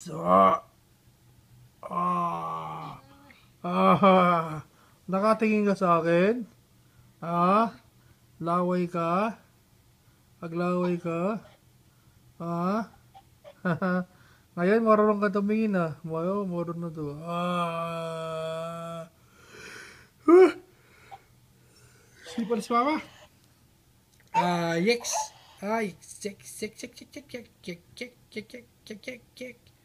So, Ah. Ah. Nakatingin ka sa akin? Ah. Laway ka? aglaway ka? Ah. Ngayon, marunong ka tumingin ah. Wow, marunong na to. Ah. Huh. Sipal si mama. Ah, yes. Ah, check, check, check, check, check, check, check, check, check, check, check, check.